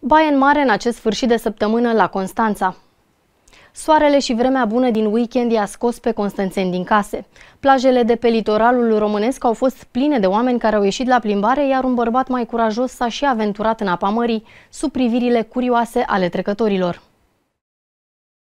Baie în mare în acest sfârșit de săptămână la Constanța. Soarele și vremea bună din weekend i-a scos pe constanțeni din case. Plajele de pe litoralul românesc au fost pline de oameni care au ieșit la plimbare, iar un bărbat mai curajos s-a și aventurat în apa mării, sub privirile curioase ale trecătorilor.